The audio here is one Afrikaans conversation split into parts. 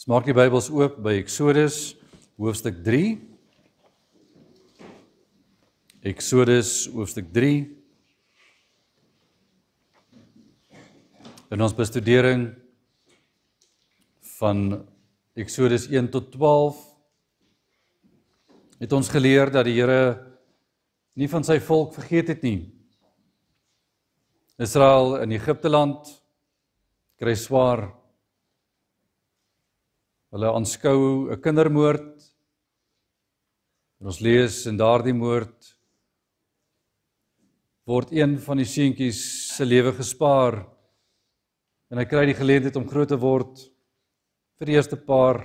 Ons maak die Bybels oop by Eksodus hoofstuk 3. Eksodus hoofstuk 3. In ons bestudering van Eksodus 1 tot 12 het ons geleer dat die Here nie van sy volk vergeet het nie. Israel in Egipte land kry swaar Hulle aanskou 'n kindermoord. En ons lees en daardie moord word een van die seentjies se lewe gespaar en hy kry die geleentheid om groot te word vir die eerste paar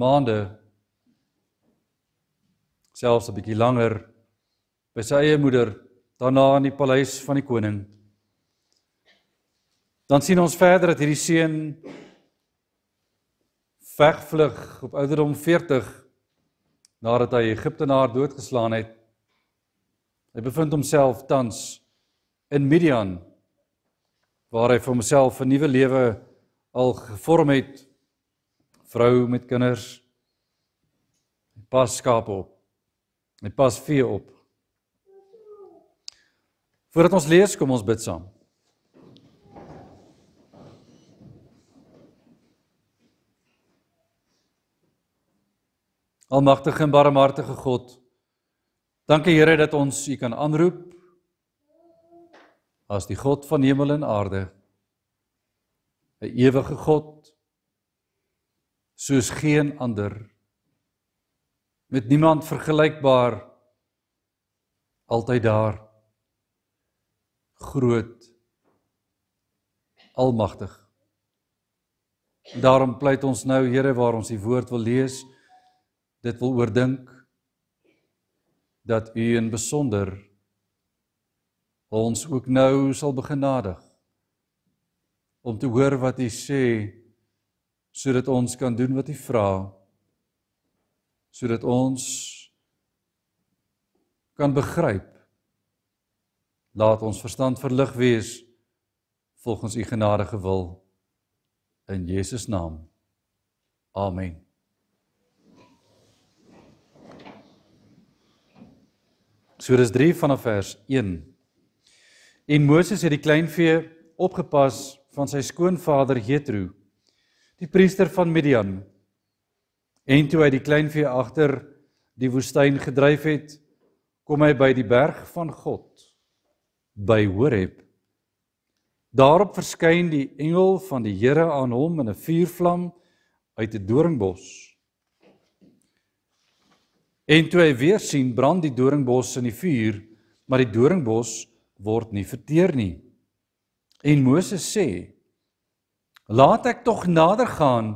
maande selfs 'n bietjie langer by sy eie moeder daarna in die paleis van die koning dan sien ons verder dat hierdie seun wegvlug op ouderdom 40 nadat hy Egiptenaar doodgeslaan het. Hy bevind homself tans in Midian waar hy vir homself 'n nuwe lewe al gevorm het. Vrou met kinders. Hy pas skaap op. Hy pas vee op. Voordat ons lees, kom ons bid saam. Almagtige en barmhartige God. Dankie Here dat ons U kan aanroep as die God van hemel en aarde. 'n Ewige God soos geen ander met niemand vergelykbaar altyd daar groot almagtig. Daarom pleit ons nou Here waar ons die woord wil lees dit wil oordink dat u in besonder ons ook nou sal begenadig om te hoor wat u sê sodat ons kan doen wat u vra sodat ons kan begryp laat ons verstand verlig wees volgens u genadige wil in Jesus naam amen So dis 3 vanaf vers 1. En Moses het die kleinvee opgepas van sy skoonvader Jethro, die priester van Midian. En toe hy die kleinvee agter die woestyn gedryf het, kom hy by die berg van God by Horeb. Daarop verskyn die engel van die Here aan hom in 'n vuurvlam uit 'n doringbos. En toe hy weer sien, brand die doringbos in die vuur, maar die doringbos word nie verteer nie. En Moses sê: Laat ek tog nader gaan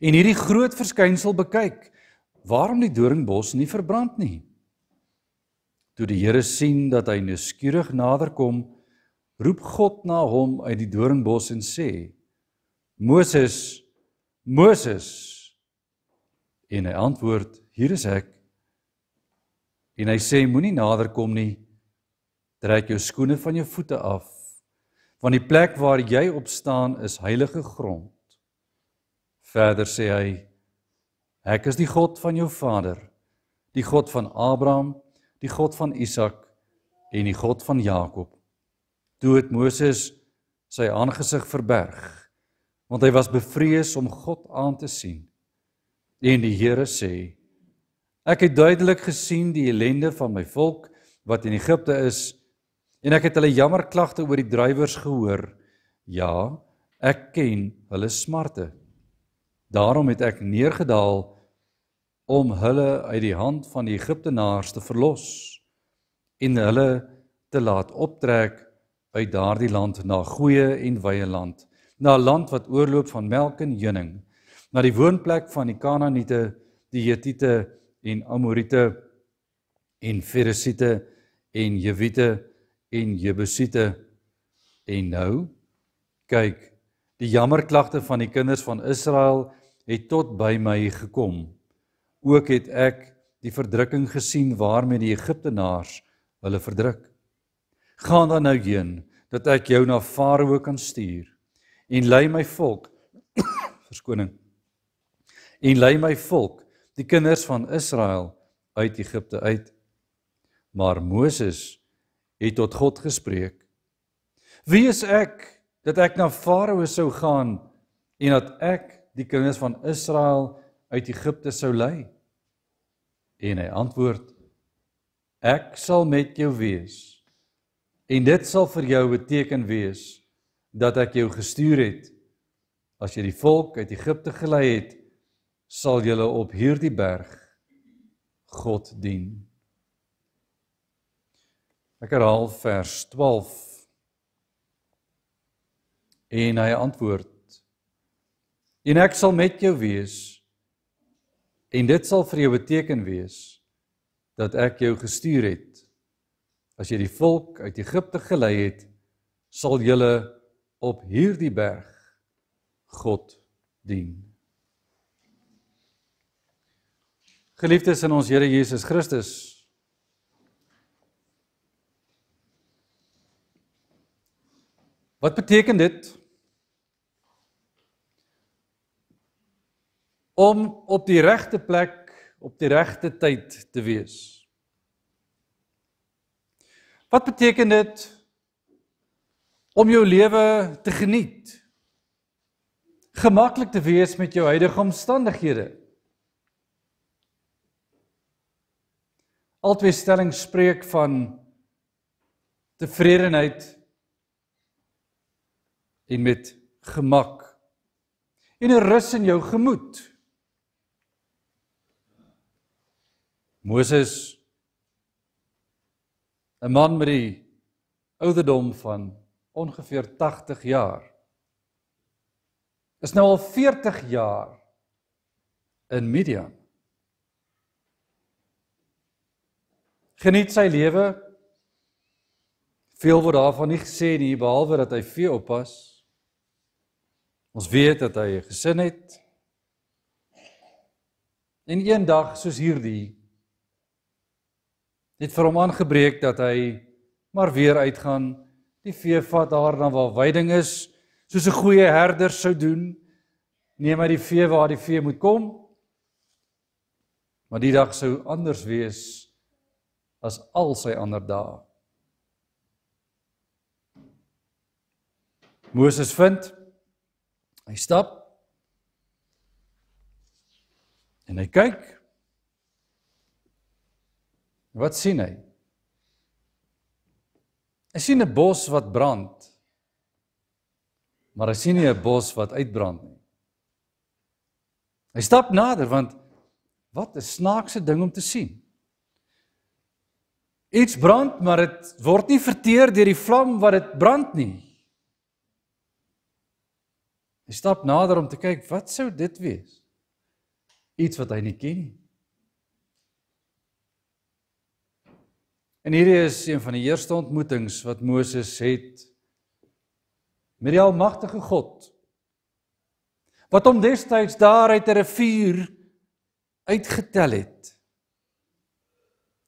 en hierdie groot verskynsel bekyk, waarom die doringbos nie verbrand nie. Toe die Here sien dat hy nuuskierig naderkom, roep God na hom uit die doringbos en sê: Moses, Moses. En hy antwoord: hier is ek. En hy sê moenie nader kom nie. Trek jou skoene van jou voete af, want die plek waar jy op staan is heilige grond. Verder sê hy ek is die God van jou vader, die God van Abraham, die God van Isak en die God van Jakob. Toe het Moses sy aangesig verberg want hy was bevrees om God aan te sien. En die Here sê: Ek het duidelik gesien die ellende van my volk wat in Egipte is en ek het hulle jammerklagte oor die drywers gehoor. Ja, ek ken hulle smarte. Daarom het ek neergedaal om hulle uit die hand van die Egiptenaars te verlos en hulle te laat optrek uit daardie land na goeie en wye land, na 'n land wat oorloop van melk en honing, na die woonplek van die Kanaaniete, die Hetiete, en Amorite en Ferisite en Jewite en Jebusite en nou kyk die jammerklagte van die kinders van Israel het tot by my gekom ook het ek die verdrukking gesien waarmee die Egiptenaars hulle verdruk gaan dan nou heen dat ek jou na Farao kan stuur en lei my volk verskoning en lei my volk die kinders van Israel uit Egipte uit. Maar Moses het tot God gespreek: "Wie is ek dat ek na Farao sou gaan en dat ek die kinders van Israel uit Egipte sou lei?" En hy antwoord: "Ek sal met jou wees." En dit sal vir jou beteken wees dat ek jou gestuur het as jy die volk uit Egipte gelei het sal julle op hierdie berg God dien. Ek herhaal vers 12. En hy antwoord: En ek sal met jou wees en dit sal vir jou beteken wees dat ek jou gestuur het. As jy die volk uit Egipte gelei het, sal julle op hierdie berg God dien. Geliefdes in ons Here Jesus Christus. Wat beteken dit om op die regte plek op die regte tyd te wees? Wat beteken dit om jou lewe te geniet? Gemaklik te wees met jou huidige omstandighede? Albei stellings spreek van tevredenheid en met gemak en 'n rus in jou gemoed. Moses 'n man met die ouderdom van ongeveer 80 jaar is nou al 40 jaar in Midian. geniet sy lewe. Veel word daarvan nie gesê nie behalwe dat hy vee oppas. Ons weet dat hy 'n gesin het. En eendag soos hierdie het vir hom aangebreek dat hy maar weer uitgaan, die vee vat daar na waar weiding is, soos 'n goeie herder sou doen. Neem hy die vee waar die vee moet kom. Maar die dag sou anders wees as al sy ander dae. Moses vind hy stap en hy kyk Wat sien hy? Hy sien 'n bos wat brand. Maar hy sien nie 'n bos wat uitbrand nie. Hy stap nader want wat 'n snaakse ding om te sien. Iets brand, maar dit word nie verteer deur die vlam wat dit brand nie. Hy stap nader om te kyk wat sou dit wees? Iets wat hy nie ken nie. En hierdie is een van die eerste ontmoetings wat Moses het met die almagtige God wat hom destyds daar uit 'n rivier uitgetel het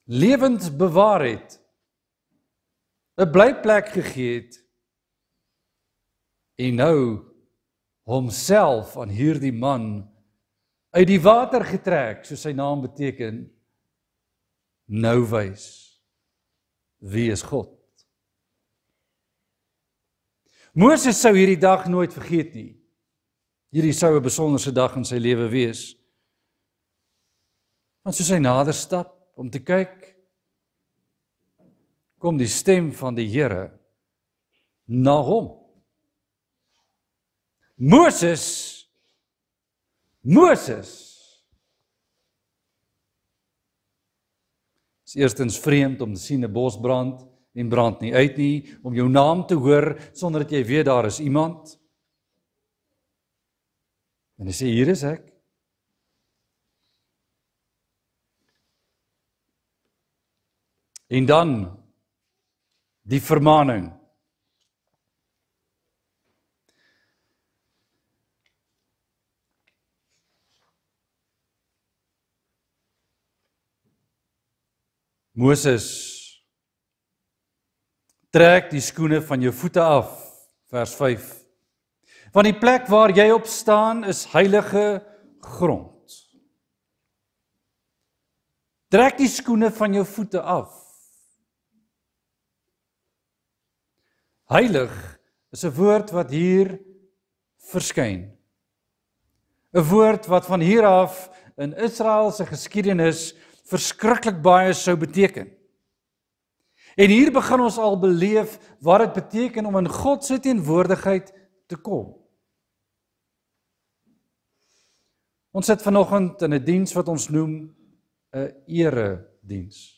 lewens bewaar het 'n blyplek gegee het en nou homself aan hierdie man uit die water getrek soos sy naam beteken nou wys wie is God Moses sou hierdie dag nooit vergeet nie hierdie sou 'n besonderse dag in sy lewe wees want soos hy nader stap om te kyk kom die stem van die Here na hom. Moses Moses is eerstens vreemd om te sien 'n bosbrand en brand nie uit nie om jou naam te hoor sonder dat jy weet daar is iemand. En hy sê hier is ek. En dan die vermaaning. Moses trek die skoene van jou voete af vers 5 want die plek waar jy op staan is heilige grond trek die skoene van jou voete af Heilig is 'n woord wat hier verskyn. 'n Woord wat van hier af in Israel se geskiedenis verskriklik baie sou beteken. En hier begin ons al beleef wat dit beteken om in God se teenwoordigheid te kom. Ons sit vanoggend in 'n diens wat ons noem 'n erediens.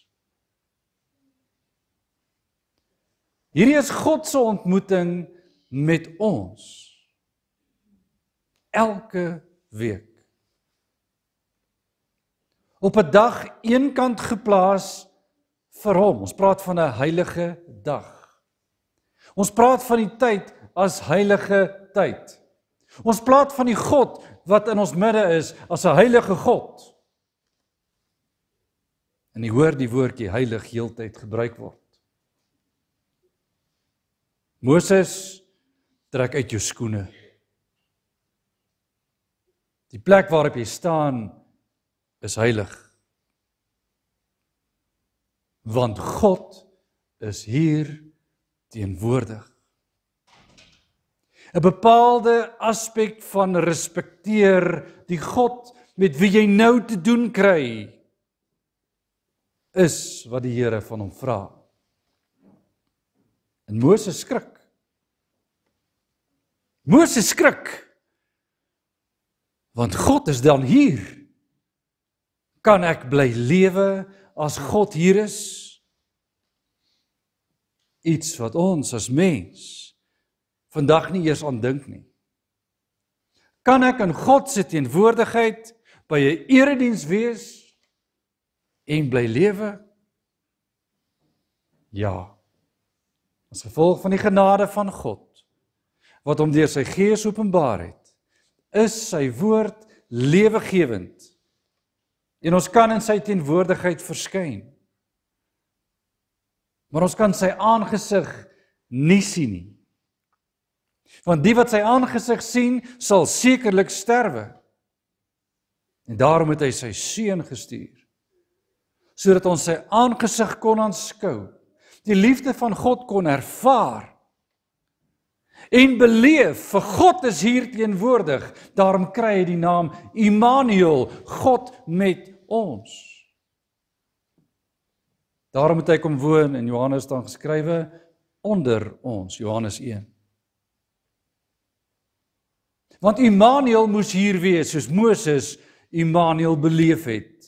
Hierdie is God se ontmoeting met ons. Elke week. Op 'n dag eenkant geplaas vir hom. Ons praat van 'n heilige dag. Ons praat van die tyd as heilige tyd. Ons praat van die God wat in ons midde is as 'n heilige God. En jy hoor die woordjie heilig heeltyd gebruik word. Moses, trek uit jou skoene. Die plek waarop jy staan is heilig. Want God is hier teenwoordig. 'n Bepaalde aspek van respekteer die God met wie jy nou te doen kry is wat die Here van hom vra. En Moses skrik. Moses skrik. Want God is dan hier. Kan ek bly lewe as God hier is? Iets wat ons as mens vandag nie eers aandink nie. Kan ek in God se teenwoordigheid by 'n erediens wees en bly lewe? Ja as gevolg van die genade van God wat hom deur sy gees openbaar het is sy woord lewegewend en ons kan in sy teenwoordigheid verskyn maar ons kan sy aangesig nie sien nie want die wat sy aangesig sien sal sekerlik sterwe en daarom het hy sy seun gestuur sodat ons sy aangesig kon aanskou die liefde van God kon ervaar en beleef vir God is hier teenwoordig daarom kry hy die naam Immanuel God met ons daarom het hy kom woon in Johannes dan geskrywe onder ons Johannes 1 Want Immanuel moes hier wees soos Moses Immanuel beleef het.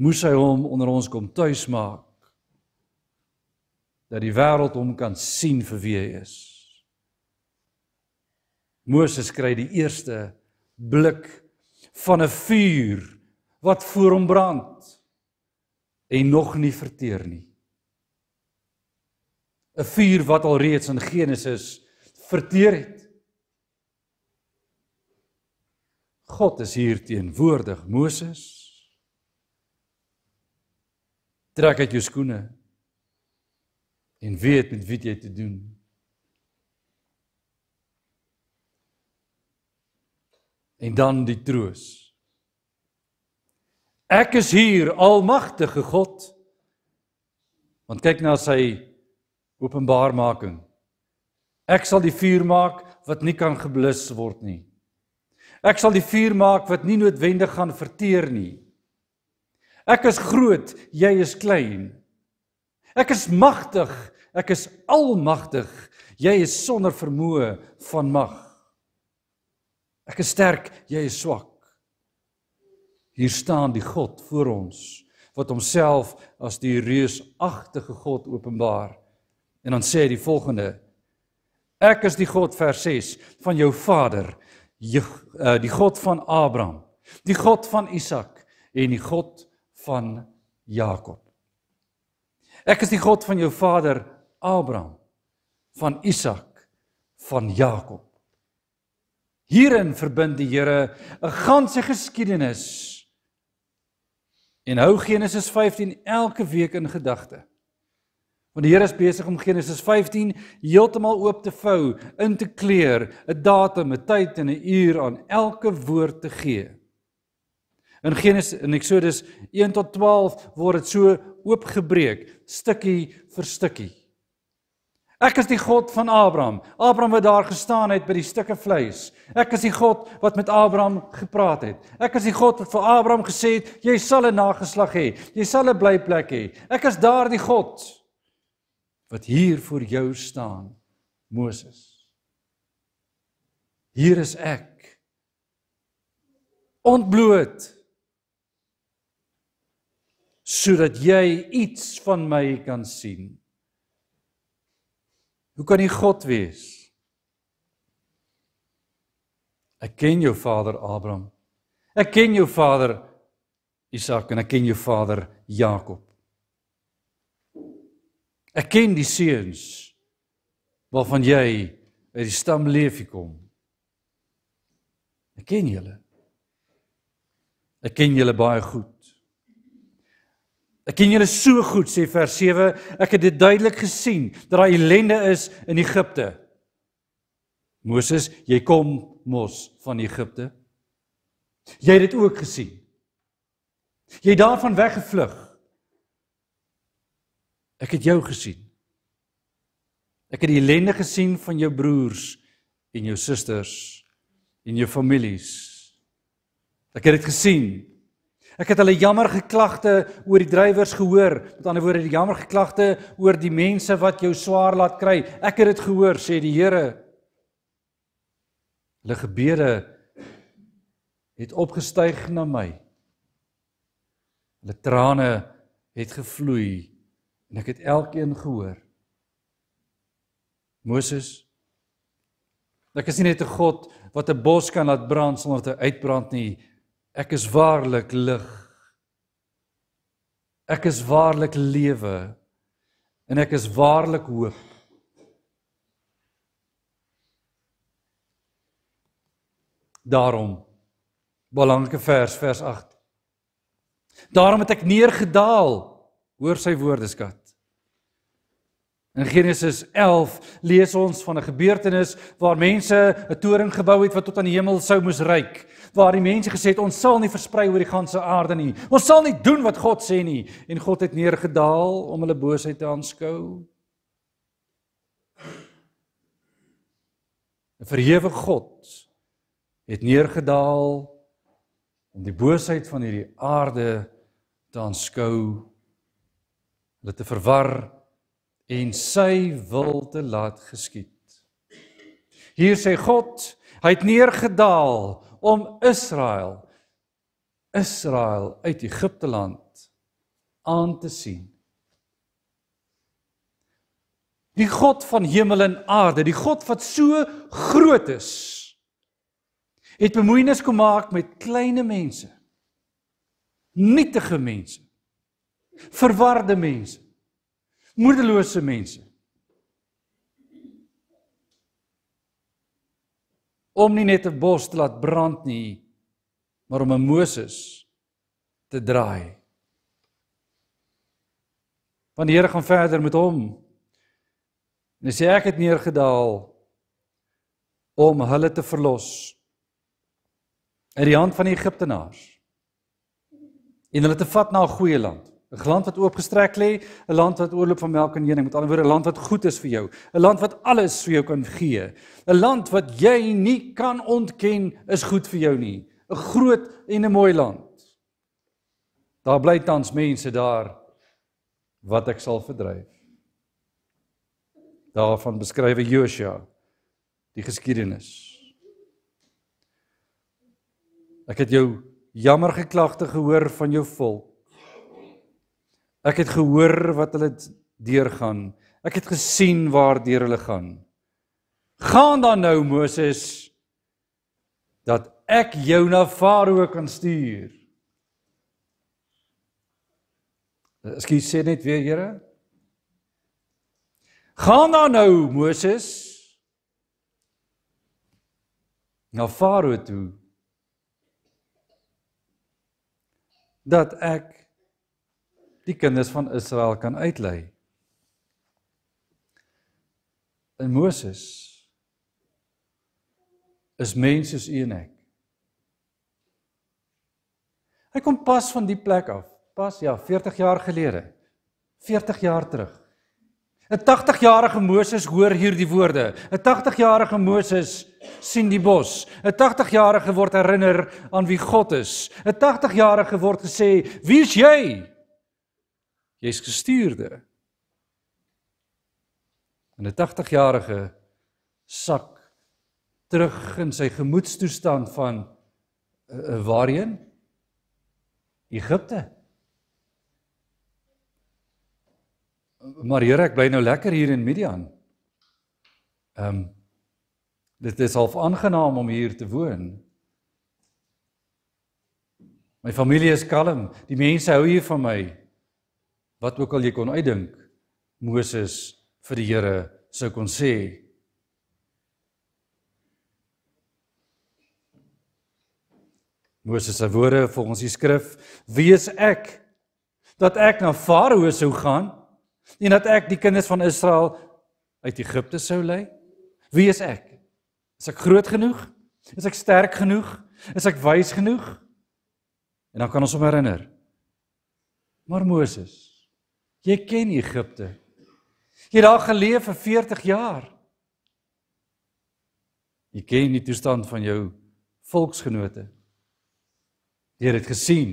Moes hy hom onder ons kom tuis maak dat die wêreld hom kan sien vir wie hy is. Moses kry die eerste blik van 'n vuur wat voor hom brand en nog nie verteer nie. 'n vuur wat alreeds in Genesis verteer het. God is hier teenwoordig, Moses. Trek uit jou skoene, en weet met wie jy te doen. En dan die troos. Ek is hier, Almagtige God. Want kyk na sy openbarmaking. Ek sal die vuur maak wat nie kan geblus word nie. Ek sal die vuur maak wat nie noodwendig gaan verteer nie. Ek is groot, jy is klein. Ek is magtig. Ek is almagtig. Jy is sonder vermoë van mag. Ek is sterk, jy is swak. Hier staan die God voor ons wat homself as die reusagtige God openbaar. En dan sê hy die volgende: Ek is die God vers 6 van jou vader, eh, die God van Abraham, die God van Isak en die God van Jakob. Ek is die God van jou vader Abraham, van Isak, van Jakob. Hierin verbind die Here 'n ganse geskiedenis. En hou Genesis 15 elke week in gedagte. Want die Here is besig om Genesis 15 heeltemal oop te vou, in te kleur, 'n datum, 'n tyd en 'n uur aan elke woord te gee. In Genesis en Exodus 1 tot 12 word dit so oopgebreek, stukkie vir stukkie. Ek is die God van Abraham. Abraham wat daar gestaan het by die stukke vleis. Ek is die God wat met Abraham gepraat het. Ek is die God wat vir Abraham gesê het, jy sal 'n nageslag hê. Jy sal 'n blyplek hê. Ek is daardie God wat hier voor jou staan, Moses. Hier is ek. Ontbloot sodat jy iets van my kan sien. Hoe kan hy God wees? Ek ken jou vader Abraham. Ek ken jou vader Isak en ek ken jou vader Jakob. Ek ken die seuns waarvan jy uit die stam Lewi kom. Ek ken julle. Ek ken julle baie goed. Ek ken julle so goed sê vers 7 ek het dit duidelik gesien dat daar ellende is in Egipte. Moses, jy kom mos van Egipte. Jy het dit ook gesien. Jy het daarvan weggevlug. Ek het jou gesien. Ek het die ellende gesien van jou broers en jou susters en jou families. Ek het dit gesien Ek het hulle jammer geklagte oor die drywers gehoor. Met ander woorde, die jammer geklagte oor die mense wat jou swaar laat kry. Ek het dit gehoor, sê die Here. Hulle gebede het opgestyg na my. Hulle trane het gevloei en ek het elkeen gehoor. Moses Ek is nie net 'n god wat 'n bos kan laat brand sonder dat hy uitbrand nie. Ek is waarlik lig. Ek is waarlik lewe en ek is waarlik hoop. Daarom belangrike vers vers 8. Daarom het ek neergedaal, hoor sy woorde skat. In Genesis 11 lees ons van 'n gebeurtenis waar mense 'n toring gebou het wat tot aan die hemel sou moes reik, waar die mense gesê het ons sal nie versprei oor die ganse aarde nie. Ons sal nie doen wat God sê nie en God het neergedaal om hulle boosheid te aanskou. 'n Verhewe God het neergedaal om die boosheid van hierdie aarde te aanskou, hulle te verwar en sy wil te laat geskied. Hier sê God, hy het neergedaal om Israel Israel uit Egipte land aan te sien. Die God van hemel en aarde, die God wat so groot is, het bemoeienis kom maak met kleine mense. Nietige mense. Verwarde mense moederlose mense. Om nie net 'n bos te laat brand nie, maar om 'n Moses te draai. Want die Here gaan verder met hom. En hy sê ek het neergedaal om hulle te verlos uit die hand van die Egiptenaars en hulle te vat na 'n goeie land. 'n land wat oopgestrek lê, 'n land wat oorloop van melk en honing, met ander woorde 'n land wat goed is vir jou, 'n land wat alles vir jou kan gee. 'n Land wat jy nie kan ontken is goed vir jou nie. 'n Groot en 'n mooi land. Daar bly tans mense daar wat ek sal verdryf. Daarvan beskryf Josua die geskiedenis. Ek het jou jammer geklagte gehoor van jou volk Ek het gehoor wat hulle deurgaan. Ek het gesien waar deur hulle gaan. Gaan dan nou Moses dat ek jou na Farao kan stuur. Ek sê net weer, Here. Gaan dan nou Moses na Farao toe dat ek die kinders van Israel kan uitlei. En Moses is mens soos u en ek. Hy kom pas van die plek af, pas ja, 40 jaar gelede. 40 jaar terug. 'n 80-jarige Moses hoor hierdie woorde. 'n 80-jarige Moses sien die bos. 'n 80-jarige word herinner aan wie God is. 'n 80-jarige word gesê, "Wie is jy?" Jy's gestuurde. En 'n 80-jarige sak terug in sy gemoedstoestand van uh, waarheen? Egipte. Maar Here, ek bly nou lekker hier in Midian. Ehm um, dit is half aangenaam om hier te woon. My familie is kalm. Die mense hou hier van my wat ook al jy kon uitdink Moses vir die Here sou kon sê. Moses se woorde volgens die skrif: "Wees ek dat ek na Farao sou gaan en dat ek die kinders van Israel uit Egipte sou lei? Wees ek? Is ek groot genoeg? Is ek sterk genoeg? Is ek wys genoeg?" En dan kan ons hom herinner. Maar Moses Jy ken Egipte. Jy het daar geleef vir 40 jaar. Jy ken die toestand van jou volksgenote. Jy het dit gesien.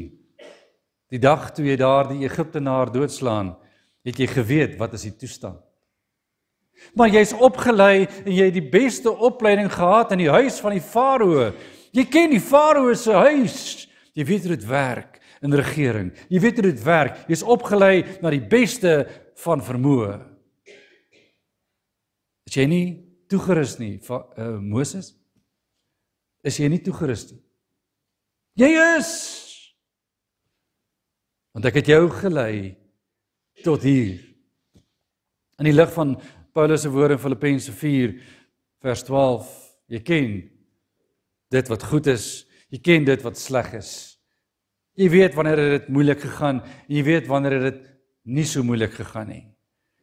Die dag toe jy daardie Egiptenaar doodslaan, het jy geweet wat is die toestand. Maar jy's opgelei en jy het die beste opleiding gehad in die huis van die Farao. Jy ken die Farao se huis. Jy weet hoe dit werk in regering. Jy weet hoe dit werk. Jy's opgelei na die beste van vermoë. Is jy nie toegerus nie, va, uh, Moses? Is jy nie toegerus nie? Jy is. Want ek het jou gelei tot hier. In die lig van Paulus se woorde in Filippense 4 vers 12, jy ken dit wat goed is, jy ken dit wat sleg is. Jy weet wanneer het dit moeilik gegaan, jy weet wanneer het dit nie so moeilik gegaan nie.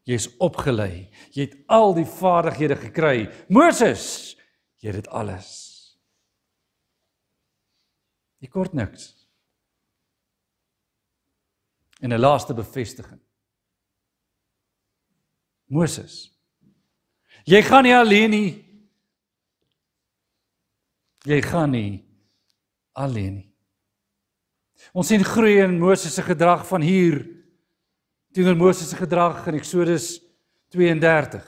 Jy is opgelei. Jy het al die vaardighede gekry. Moses, jy het dit alles. Jy kort niks. En 'n laaste bevestiging. Moses. Jy gaan nie alleen nie. Jy gaan nie alleen nie. Ons sien groei in Moses se gedrag van hier teenoor Moses se gedrag in Eksodus 32.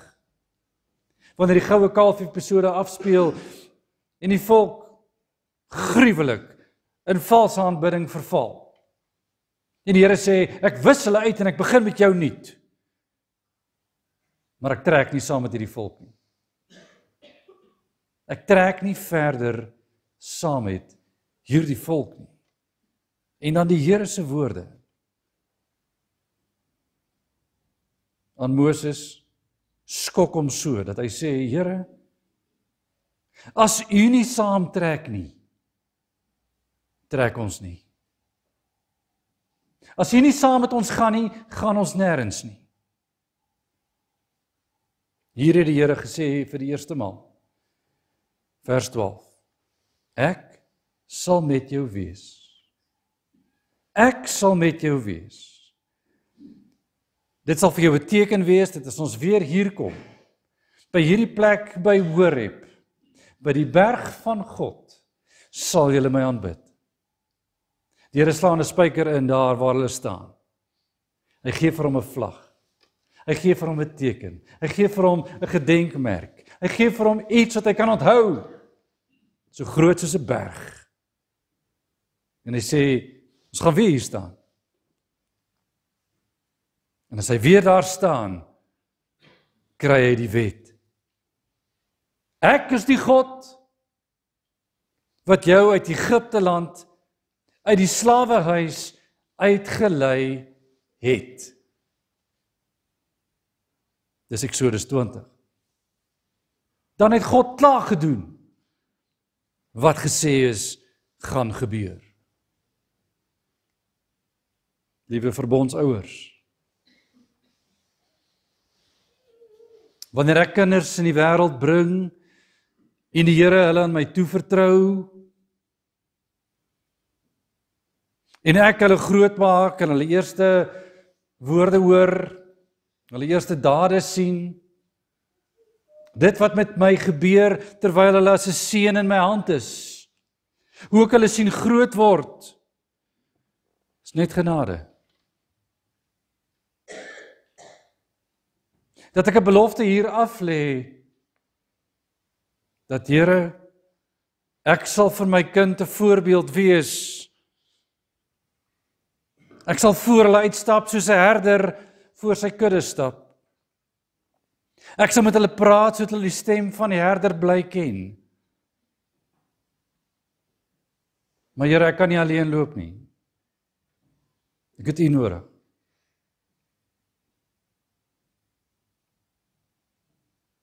Wanneer die goue kalf episode afspeel en die volk gruwelik in valse aanbidding verval. En die Here sê, ek wis hulle uit en ek begin met jou nuut. Maar ek trek nie saam met hierdie volk nie. Ek trek nie verder saam met hierdie volk nie. En dan die Here se woorde aan Moses skok hom so dat hy sê Here as u nie saamtrek nie trek ons nie as u nie saam met ons gaan nie gaan ons nêrens nie hier het die Here gesê vir die eerste maal vers 12 ek sal met jou wees Ek sal met jou wees. Dit sal vir jou 'n teken wees dat ons weer hier kom by hierdie plek by Horeb by die berg van God sal julle my aanbid. Die Here slaan 'n spyker in daar waar hulle staan. Hy gee vir hom 'n vlag. Hy gee vir hom 'n teken. Hy gee vir hom 'n gedenkmerk. Hy gee vir hom iets wat hy kan onthou. So groot soos 'n berg. En hy sê Ons gaan weer hier staan. En as hy weer daar staan, kry hy die wet. Ek is die God wat jou uit Egipte land uit die slawehuis uitgelei het. Dis Eksodus 20. Dan het God klaar gedoen wat gesê is gaan gebeur liewe verbondsouers. Wanneer ek kinders in die wêreld bring en die Here hulle aan my toevertrou en ek hulle grootmaak en hulle eerste woorde hoor, hulle eerste dade sien, dit wat met my gebeur terwyl hulle as 'n seun in my hand is, hoe ek hulle sien groot word, is net genade. dat ek 'n belofte hier af lê dat Here ek sal vir my kind 'n voorbeeld wees. Ek sal voor hulle uitstap soos 'n herder voor sy kudde stap. Ek sal met hulle praat sodat hulle die stem van die herder bly ken. Maar Here, ek kan nie alleen loop nie. Ek het U nodig.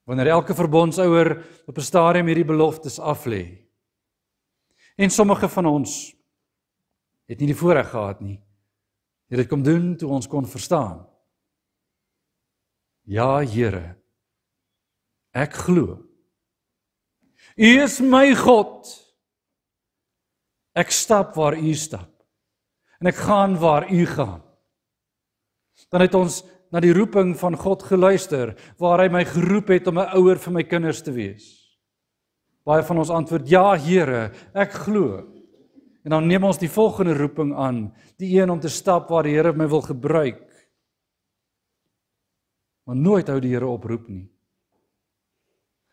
wanneer elke verbondsouer op 'n stadium hierdie beloftes aflê. En sommige van ons het nie die voorreg gehad nie. Het dit kom doen toe ons kon verstaan. Ja, Here. Ek glo. U is my God. Ek stap waar U stap. En ek gaan waar U gaan. Dan het ons na die roeping van God geluister waar hy my geroep het om 'n ouer vir my kinders te wees. Baie van ons antwoord: "Ja, Here, ek glo." En dan neem ons die volgende roeping aan, die een om te stap waar die Here my wil gebruik. Maar nooit hou die Here op roep nie.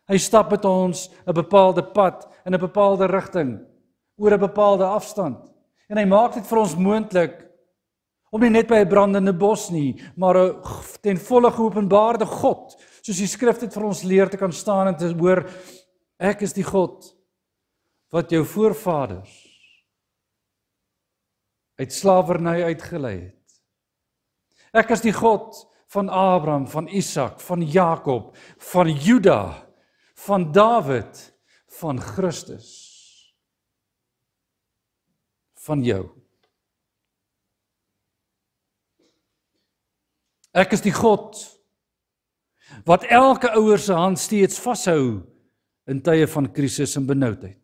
Hy stap met ons 'n bepaalde pad in 'n bepaalde rigting oor 'n bepaalde afstand en hy maak dit vir ons moontlik om nie net by 'n brandende bos nie, maar 'n ten volle geopenbaarde God, soos die skrif dit vir ons leer te kan staan en te hoor ek is die God wat jou voorvaders uit slawerny uitgelei het. Ek is die God van Abraham, van Isak, van Jakob, van Juda, van Dawid, van Christus van jou. Ek is die God wat elke ouer se hand steeds vashou in tye van krisis en benoudheid.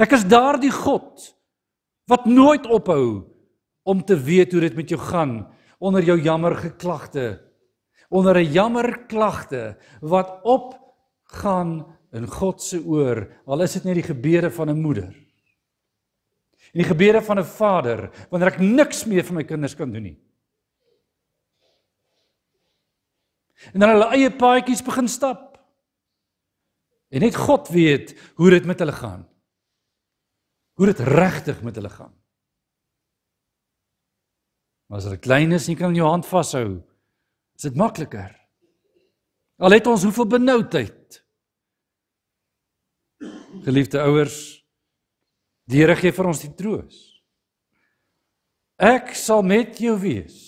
Ek is daardie God wat nooit ophou om te weet hoe dit met jou gaan onder jou jammer geklagte onder 'n jammer klagte wat op gaan in God se oor al is dit net die gebede van 'n moeder en die gebede van 'n vader wanneer ek niks meer vir my kinders kan doen nie en dan hulle eie paadjies begin stap. En net God weet hoe dit met hulle gaan. Hoe dit regtig met hulle gaan. Maar as hulle klein is, jy kan jou hand vashou. Is dit makliker? Al het ons hoeveel benoudheid. Geliefde ouers, die Here gee vir ons die troos. Ek sal met jou wees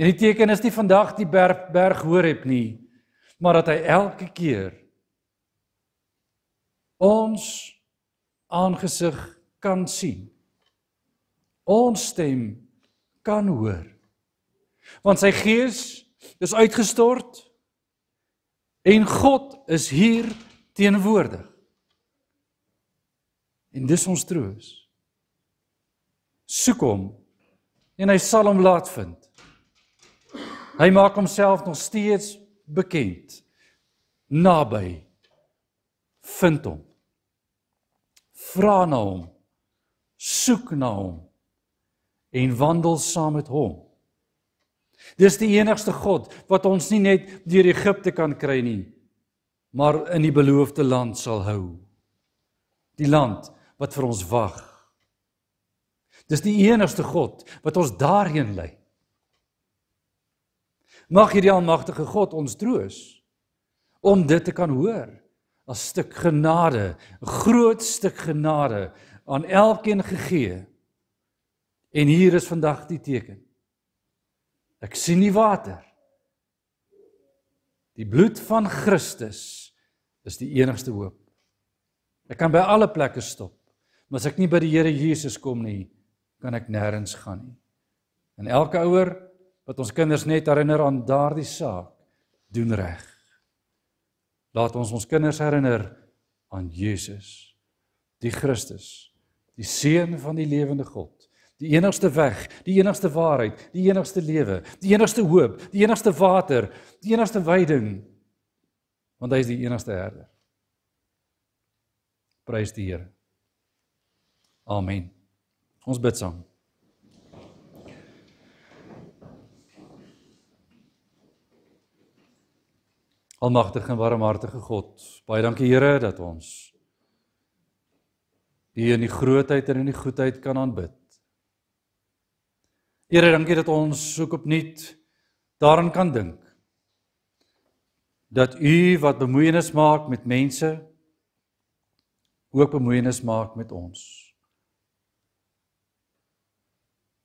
En die teken is nie vandag die berg berg hoor heb nie, maar dat hy elke keer ons aangesig kan sien. Ons stem kan hoor. Want sy gees is uitgestort en God is hier teenwoordig. En dis ons troos. Soek hom en hy sal hom laat vind. Hy maak homself nog steeds bekend. Naby vind hom. Vra na hom. Soek na hom en wandel saam met hom. Dis die enigste God wat ons nie net deur Egipte kan kry nie, maar in die beloofde land sal hou. Die land wat vir ons wag. Dis die enigste God wat ons daarheen lei. Mag hierdie almagtige God ons troos om dit te kan hoor. 'n stuk genade, groot stuk genade aan elkeen gegee. En hier is vandag die teken. Ek sien nie water. Die bloed van Christus is die enigste hoop. Ek kan by alle plekke stop, maar as ek nie by die Here Jesus kom nie, kan ek nêrens gaan nie. En elke ouer wat ons kinders net herinner aan daardie saak doen reg. Laat ons ons kinders herinner aan Jesus, die Christus, die seun van die lewende God, die enigste weg, die enigste waarheid, die enigste lewe, die enigste hoop, die enigste water, die enigste veiding, want hy is die enigste herder. Prys die Here. Amen. Ons bid saam. Almagtige en barmhartige God, baie dankie Here dat ons U in die grootheid en in die goedheid kan aanbid. Here, dankie dat ons soek opnuut daaraan kan dink dat U wat bemoeienis maak met mense ook bemoeienis maak met ons.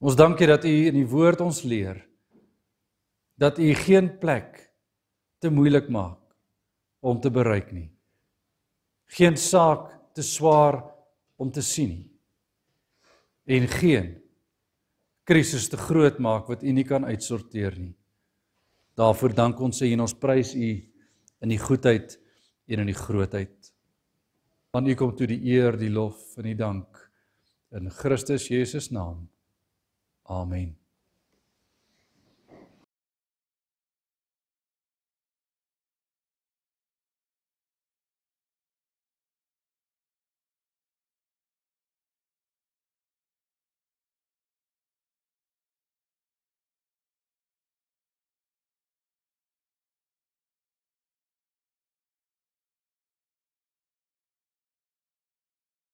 Ons dankie dat U in die woord ons leer dat U geen plek te moeilik maak om te bereik nie. Geen saak te swaar om te sien nie. En geen krisis te groot maak wat u nie kan uitsorteer nie. Daarvoor dank ons en ons prys u in die goedheid en in die grootheid. Aan u kom toe die eer, die lof en die dank in Christus Jesus naam. Amen.